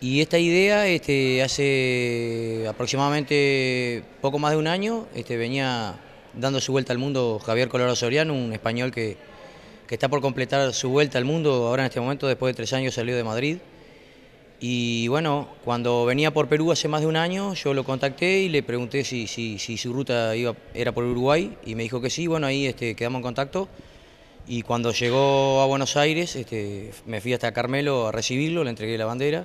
Y esta idea este, hace aproximadamente poco más de un año este, venía dando su vuelta al mundo Javier Colorado Soriano, un español que, está por completar su vuelta al mundo ahora en este momento, después de tres años salió de Madrid. Y bueno, cuando venía por Perú hace más de un año, yo lo contacté y le pregunté si, si, su ruta iba, era por Uruguay y me dijo que sí, bueno, ahí este, quedamos en contacto. Y cuando llegó a Buenos Aires, este, me fui hasta Carmelo a recibirlo, le entregué la bandera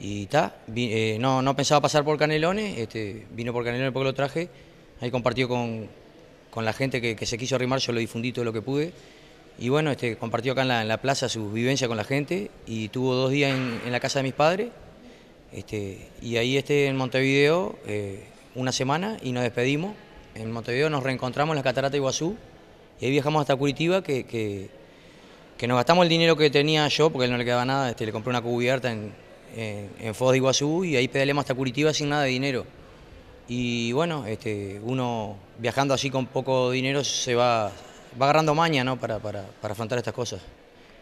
y está, eh, no, no, pensaba pasar por Canelones, este, vino por Canelones porque lo traje, ahí compartió con, la gente que, se quiso arrimar, yo lo difundí todo lo que pude. Y bueno, este, compartió acá en la, plaza su vivencia con la gente y tuvo dos días en, la casa de mis padres. Este, y ahí este, en Montevideo, eh, una semana y nos despedimos. En Montevideo nos reencontramos en la Catarata Iguazú y ahí viajamos hasta Curitiba que, nos gastamos el dinero que tenía yo, porque a él no le quedaba nada, este, le compré una cubierta en, en, Foz de Iguazú y ahí pedaleamos hasta Curitiba sin nada de dinero. Y bueno, este, uno viajando así con poco dinero se va, va agarrando maña para, afrontar estas cosas.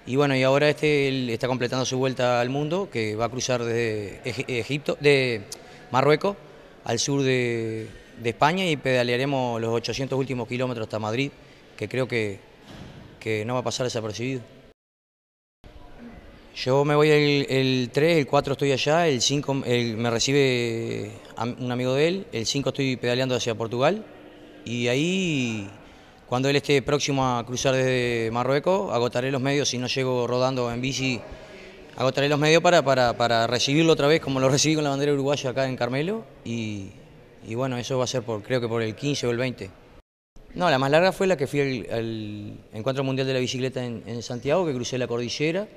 Y bueno, y ahora este él está completando su vuelta al mundo, que va a cruzar desde Egipto, de Marruecos al sur de, España y pedalearemos los 800 últimos kilómetros hasta Madrid, que creo que, que no va a pasar desapercibido. Yo me voy el, 3, el 4 estoy allá, el 5 me recibe un amigo de él, el 5 estoy pedaleando hacia Portugal y ahí cuando él esté próximo a cruzar desde Marruecos agotaré los medios, si no llego rodando en bici, agotaré los medios para, para, recibirlo otra vez como lo recibí con la bandera uruguaya acá en Carmelo y, bueno, eso va a ser por, creo que por el 15 o el 20. No, la más larga fue la que fui al, Encuentro Mundial de la Bicicleta en, en Santiago, que crucé la cordillera.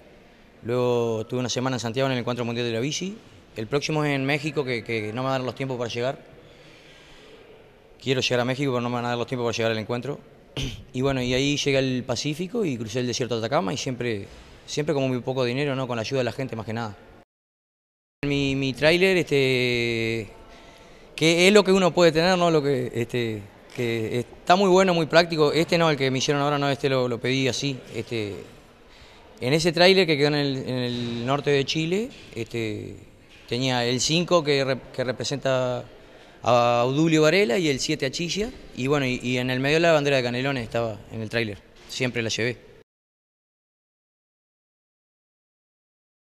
Luego tuve una semana en Santiago en el Encuentro Mundial de la Bici. El próximo es en México, que, no me van a dar los tiempos para llegar. Quiero llegar a México, pero no me van a dar los tiempos para llegar al encuentro. Y bueno, y ahí llegué al Pacífico y crucé el desierto de Atacama y siempre, siempre como muy poco dinero, ¿no? Con la ayuda de la gente más que nada. Mi, mi tráiler, este, que es lo que uno puede tener, ¿no? Lo que, este, que está muy bueno, muy práctico. Este no, el que me hicieron ahora, no, este lo, lo pedí así. Este, en ese tráiler que quedó en el, norte de Chile, este, tenía el 5 que, representa a Audulio Varela y el 7 a Chilla. Y bueno, y, en el medio de la bandera de Canelones estaba en el tráiler. Siempre la llevé.